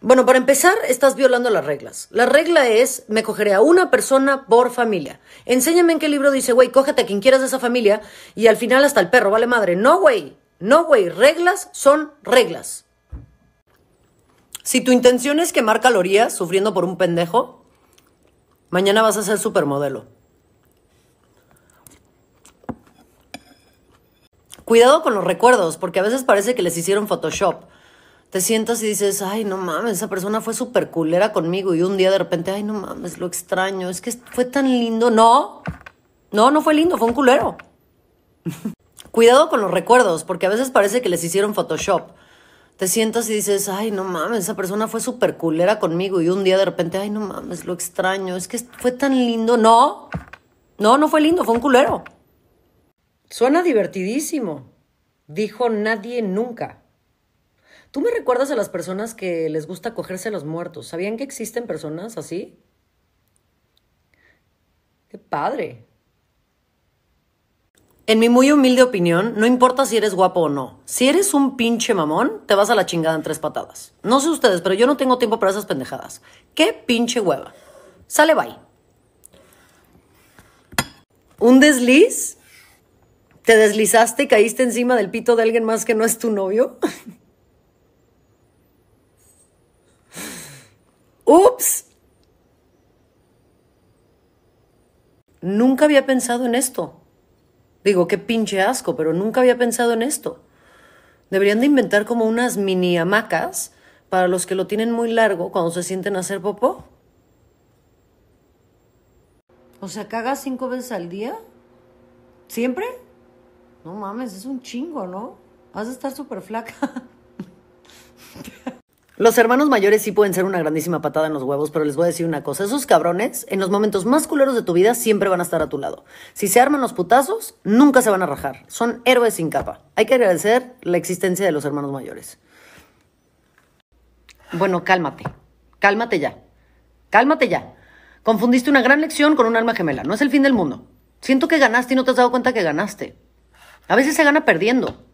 Bueno, para empezar, estás violando las reglas. La regla es, me cogeré a una persona por familia. Enséñame en qué libro dice, güey, cógete a quien quieras de esa familia y al final hasta el perro, vale madre. No, güey, no, güey, reglas son reglas. Si tu intención es quemar calorías sufriendo por un pendejo, mañana vas a ser supermodelo. Cuidado con los recuerdos, porque a veces parece que les hicieron Photoshop te sientas y dices, ay, no mames, esa persona fue súper culera conmigo y un día de repente, ay, no mames, lo extraño, es que fue tan lindo. No, no, no fue lindo, fue un culero. Cuidado con los recuerdos, porque a veces parece que les hicieron Photoshop. Te sientas y dices, ay, no mames, esa persona fue súper culera conmigo y un día de repente, ay, no mames, lo extraño, es que fue tan lindo. No, no, no fue lindo, fue un culero. Suena divertidísimo, dijo nadie nunca. Tú me recuerdas a las personas que les gusta cogerse a los muertos. ¿Sabían que existen personas así? ¡Qué padre! En mi muy humilde opinión, no importa si eres guapo o no. Si eres un pinche mamón, te vas a la chingada en tres patadas. No sé ustedes, pero yo no tengo tiempo para esas pendejadas. ¡Qué pinche hueva! Sale bye. ¿Un desliz? ¿Te deslizaste y caíste encima del pito de alguien más que no es tu novio? ¡Ups! Nunca había pensado en esto. Digo, qué pinche asco, pero nunca había pensado en esto. Deberían de inventar como unas mini hamacas para los que lo tienen muy largo cuando se sienten a hacer popó. O sea, cagas cinco veces al día. ¿Siempre? No mames, es un chingo, ¿no? Vas a estar súper flaca. Los hermanos mayores sí pueden ser una grandísima patada en los huevos, pero les voy a decir una cosa. Esos cabrones, en los momentos más culeros de tu vida, siempre van a estar a tu lado. Si se arman los putazos, nunca se van a rajar. Son héroes sin capa. Hay que agradecer la existencia de los hermanos mayores. Bueno, cálmate. Cálmate ya. Cálmate ya. Confundiste una gran lección con un alma gemela. No es el fin del mundo. Siento que ganaste y no te has dado cuenta que ganaste. A veces se gana perdiendo.